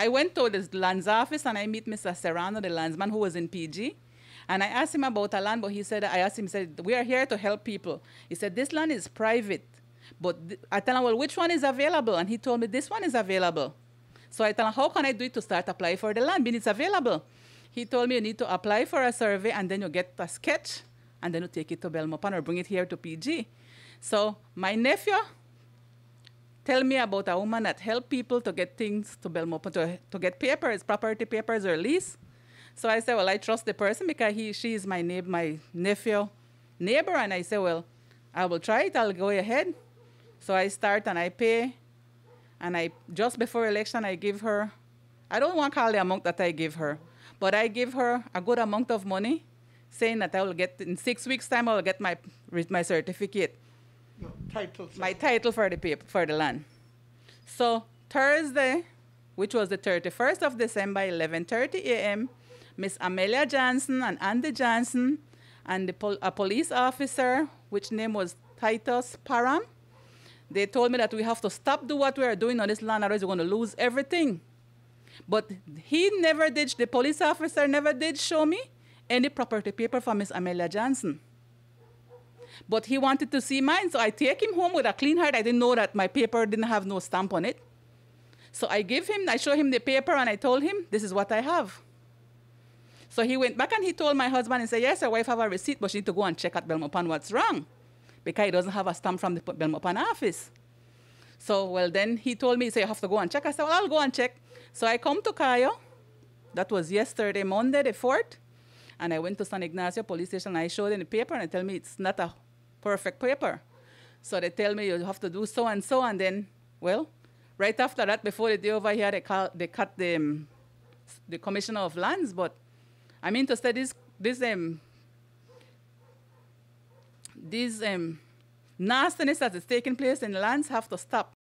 I went to the land's office and I meet Mr. Serrano, the landsman who was in PG. And I asked him about a land, but he said, I asked him, he said, we are here to help people. He said, this land is private. But I tell him, well, which one is available? And he told me, this one is available. So I tell him, how can I do it to start apply for the land? Being it's available. He told me you need to apply for a survey and then you get a sketch and then you take it to Belmopan or bring it here to PG. So my nephew Tell me about a woman that helped people to get things to Belmont, to, to get papers, property papers or lease. So I said, well, I trust the person because he, she is my, neighbor, my nephew, neighbor. And I said, well, I will try it. I'll go ahead. So I start and I pay. And I just before election, I give her, I don't want to call the amount that I give her, but I give her a good amount of money saying that I will get, in six weeks' time, I will get my, my certificate title sir. my title for the paper, for the land. So Thursday, which was the 31st of December, 11:30 a.m., Miss Amelia Johnson and Andy Johnson and the pol a police officer, which name was Titus Param, they told me that we have to stop do what we are doing on this land, otherwise we're going to lose everything. But he never did, the police officer never did show me any property paper for Miss Amelia Johnson. But he wanted to see mine, so I take him home with a clean heart. I didn't know that my paper didn't have no stamp on it. So I give him, I show him the paper, and I told him, this is what I have. So he went back and he told my husband and said, yes, your wife have a receipt, but she need to go and check at Belmopan what's wrong because he doesn't have a stamp from the Belmopan office. So, well, then he told me, he said, you have to go and check. I said, well, I'll go and check. So I come to Cayo. That was yesterday, Monday, the 4th. And I went to San Ignacio police station. I showed him the paper and they tell me it's not a perfect paper. So they tell me you have to do so and so, and then, well, right after that, before the day over here, they, call, they cut the, um, the commissioner of lands. But i mean to say, this this um this um nastiness that is taking place in lands have to stop.